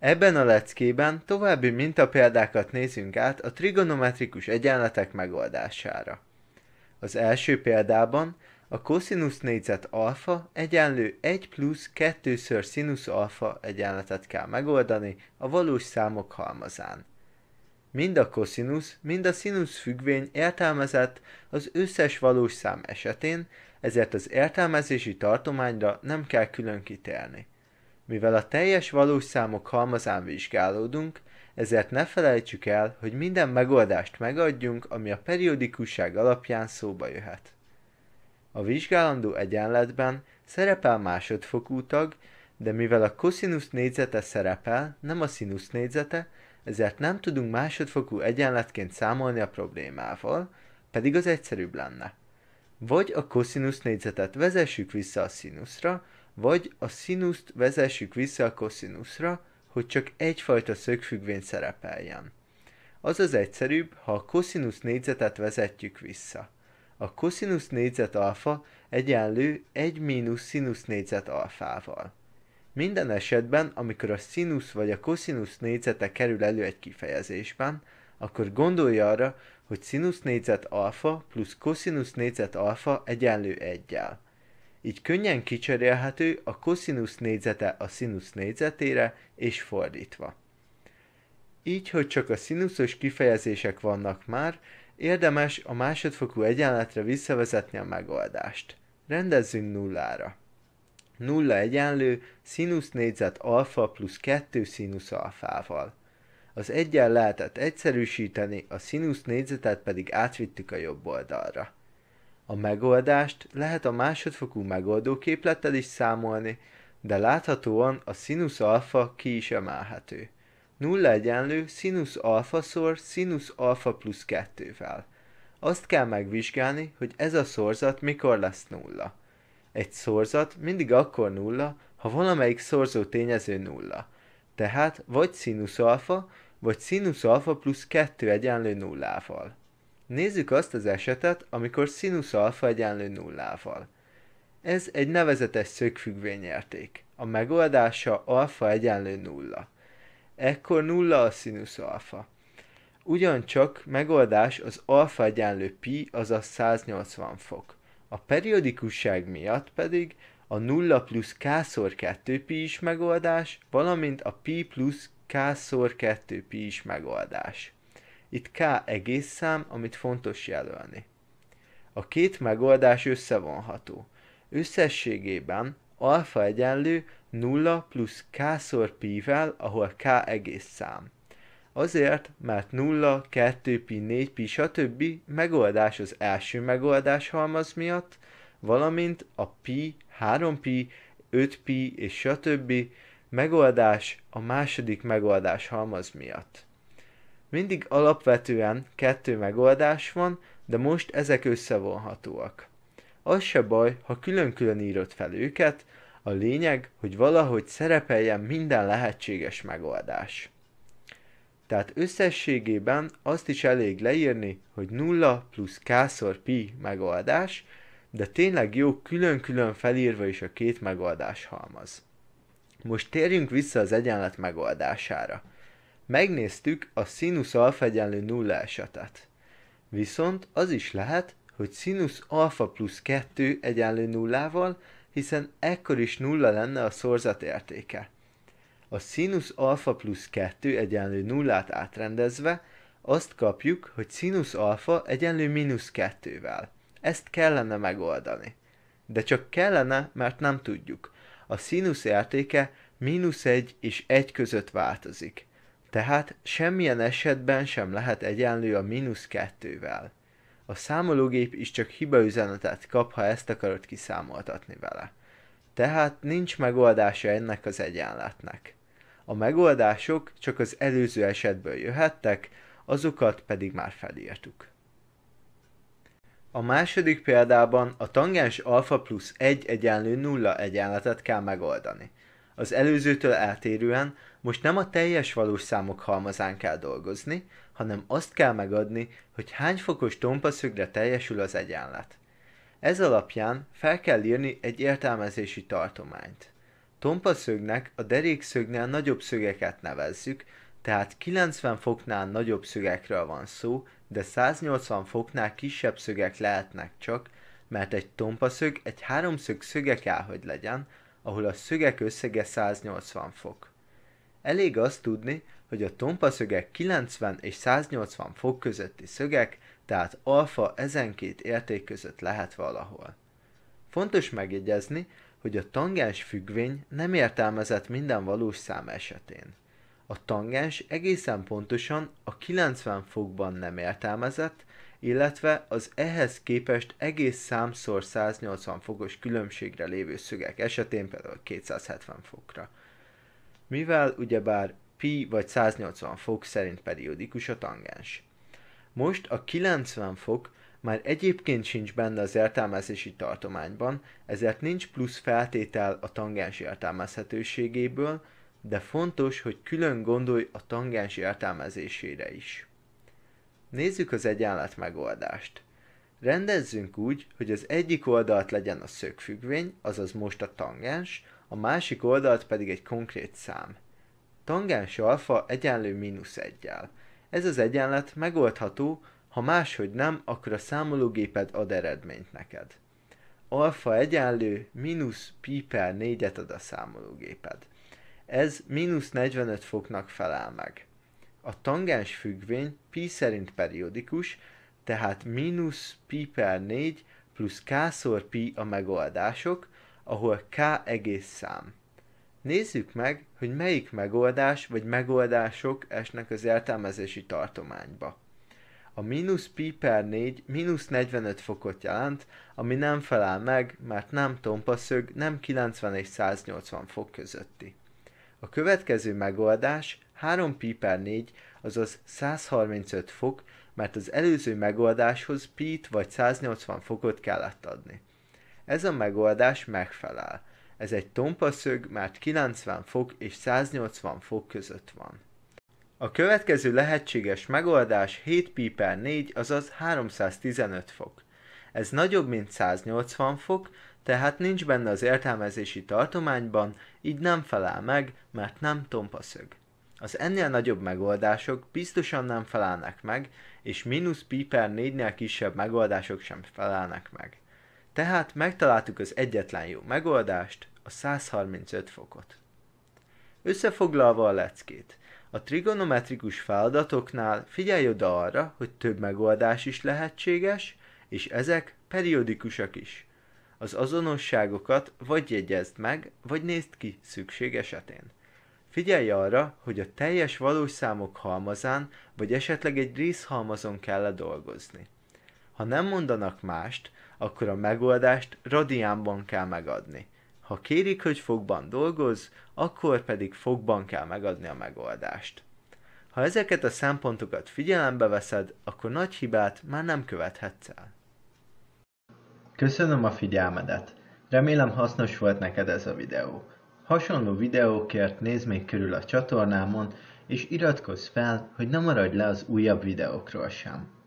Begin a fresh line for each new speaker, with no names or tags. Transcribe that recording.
Ebben a leckében további mintapéldákat nézünk át a trigonometrikus egyenletek megoldására. Az első példában a koszinusz négyzet alfa egyenlő 1 plusz 2 ször színusz alfa egyenletet kell megoldani a valós számok halmazán. Mind a koszinusz, mind a színusz függvény értelmezett az összes valós szám esetén, ezért az értelmezési tartományra nem kell külön kitérni. Mivel a teljes valós számok halmazán vizsgálódunk, ezért ne felejtsük el, hogy minden megoldást megadjunk, ami a periodikusság alapján szóba jöhet. A vizsgálandó egyenletben szerepel másodfokú tag, de mivel a koszinusz négyzete szerepel, nem a színusz négyzete, ezért nem tudunk másodfokú egyenletként számolni a problémával, pedig az egyszerűbb lenne. Vagy a koszinusz négyzetet vezessük vissza a színuszra, vagy a színuszt vezessük vissza a koszinuszra, hogy csak egyfajta szögfüggvény szerepeljen. Az az egyszerűbb, ha a koszinusz négyzetet vezetjük vissza. A koszinusz négyzet alfa egyenlő 1 mínusz színusz négyzet alfával. Minden esetben, amikor a színusz vagy a koszinusz négyzete kerül elő egy kifejezésben, akkor gondolj arra, hogy színusz négyzet alfa plusz koszinusz négyzet alfa egyenlő 1 így könnyen kicserélhető a koszinusz négyzete a színusz négyzetére, és fordítva. Így, hogy csak a színuszos kifejezések vannak már, érdemes a másodfokú egyenletre visszavezetni a megoldást. Rendezzünk nullára. Nulla egyenlő színusz négyzet alfa plusz 2 színusz alfával. Az egyen lehetett egyszerűsíteni, a színusz négyzetet pedig átvittük a jobb oldalra. A megoldást lehet a másodfokú megoldóképlettel is számolni, de láthatóan a színusz alfa ki is emelhető. 0 egyenlő színusz alfa szor színusz alfa plusz 2-vel. Azt kell megvizsgálni, hogy ez a szorzat mikor lesz nulla. Egy szorzat mindig akkor nulla, ha valamelyik szorzó tényező nulla. Tehát vagy színusz alfa, vagy színusz alfa plusz 2 egyenlő nullával. Nézzük azt az esetet, amikor színusz alfa egyenlő nullával. Ez egy nevezetes szögfüggvényérték. A megoldása alfa egyenlő nulla. Ekkor nulla a színusz alfa. Ugyancsak megoldás az alfa egyenlő pi, azaz 180 fok. A periodikusság miatt pedig a 0 plusz k szor 2 pi is megoldás, valamint a pi plusz k szor 2 pi is megoldás. Itt K egész szám, amit fontos jelölni. A két megoldás összevonható. Összességében alfa egyenlő 0 plusz k-szor pi-vel, ahol k egész szám. Azért, mert 0, 2 pi, 4 pi, stb. megoldás az első megoldás halmaz miatt, valamint a pi, 3 pi, 5 pi és stb. megoldás a második megoldás halmaz miatt. Mindig alapvetően kettő megoldás van, de most ezek összevonhatóak. Az se baj, ha külön-külön írod fel őket, a lényeg, hogy valahogy szerepeljen minden lehetséges megoldás. Tehát összességében azt is elég leírni, hogy 0 plusz k-szor pi megoldás, de tényleg jó külön-külön felírva is a két megoldás halmaz. Most térjünk vissza az egyenlet megoldására. Megnéztük a színusz alfa egyenlő nulla esetet. Viszont az is lehet, hogy színusz alfa plusz 2 egyenlő nullával, hiszen ekkor is nulla lenne a szorzat értéke. A színusz alfa plusz 2 egyenlő nullát átrendezve azt kapjuk, hogy színusz alfa egyenlő mínusz 2-vel. Ezt kellene megoldani. De csak kellene, mert nem tudjuk. A színusz értéke mínusz 1 és 1 között változik. Tehát semmilyen esetben sem lehet egyenlő a mínusz kettővel. A számológép is csak hibaüzenetet kap, ha ezt akarod kiszámoltatni vele. Tehát nincs megoldása ennek az egyenletnek. A megoldások csak az előző esetből jöhettek, azokat pedig már felírtuk. A második példában a tangens alfa plusz 1 egyenlő nulla egyenletet kell megoldani. Az előzőtől eltérően most nem a teljes valós számok halmazán kell dolgozni, hanem azt kell megadni, hogy hány fokos tompaszögre teljesül az egyenlet. Ez alapján fel kell írni egy értelmezési tartományt. Tompaszögnek a derékszögnél nagyobb szögeket nevezzük, tehát 90 foknál nagyobb szögekről van szó, de 180 foknál kisebb szögek lehetnek csak, mert egy tompaszög egy háromszög szöge kell, hogy legyen, ahol a szögek összege 180 fok. Elég azt tudni, hogy a tompa szögek 90 és 180 fok közötti szögek, tehát alfa ezen két érték között lehet valahol. Fontos megjegyezni, hogy a tangens függvény nem értelmezett minden valós szám esetén. A tangens egészen pontosan a 90 fokban nem értelmezett, illetve az ehhez képest egész számszor 180 fokos különbségre lévő szögek esetén például 270 fokra. Mivel ugyebár pi vagy 180 fok szerint periódikus a tangens. Most a 90 fok már egyébként sincs benne az értelmezési tartományban, ezért nincs plusz feltétel a tangens értelmezhetőségéből, de fontos, hogy külön gondolj a tangens értelmezésére is. Nézzük az egyenlet megoldást. Rendezzünk úgy, hogy az egyik oldalt legyen a szögfüggvény, azaz most a tangens, a másik oldalt pedig egy konkrét szám. Tangens alfa egyenlő mínusz egyel. Ez az egyenlet megoldható, ha máshogy nem, akkor a számológéped ad eredményt neked. Alfa egyenlő mínusz pi per 4-et ad a számológéped. Ez mínusz 45 foknak felel meg. A tangens függvény pi szerint periodikus, tehát mínusz pi per 4 plusz k-szor pi a megoldások, ahol k egész szám. Nézzük meg, hogy melyik megoldás vagy megoldások esnek az értelmezési tartományba. A mínusz pi per 4 mínusz 45 fokot jelent, ami nem felel meg, mert nem tompaszög, nem 90 és 180 fok közötti. A következő megoldás 3 pi per 4, azaz 135 fok, mert az előző megoldáshoz pi-t vagy 180 fokot kellett adni. Ez a megoldás megfelel. Ez egy tompa szög, mert 90 fok és 180 fok között van. A következő lehetséges megoldás 7 pi per 4, azaz 315 fok. Ez nagyobb, mint 180 fok, tehát nincs benne az értelmezési tartományban, így nem felel meg, mert nem tompa szög. Az ennél nagyobb megoldások biztosan nem felelnek meg, és mínusz pi per 4-nél kisebb megoldások sem felelnek meg. Tehát megtaláltuk az egyetlen jó megoldást, a 135 fokot. Összefoglalva a leckét, a trigonometrikus feladatoknál figyelj oda arra, hogy több megoldás is lehetséges, és ezek periódikusak is. Az azonosságokat vagy jegyezd meg, vagy nézd ki szükség esetén. Figyelj arra, hogy a teljes valós számok halmazán, vagy esetleg egy részhalmazon kell -e dolgozni. Ha nem mondanak mást, akkor a megoldást radiánban kell megadni. Ha kérik, hogy fogban dolgoz, akkor pedig fogban kell megadni a megoldást. Ha ezeket a szempontokat figyelembe veszed, akkor nagy hibát már nem követhetsz el. Köszönöm a figyelmedet! Remélem hasznos volt neked ez a videó. Hasonló videókért nézd még körül a csatornámon, és iratkozz fel, hogy ne maradj le az újabb videókról sem.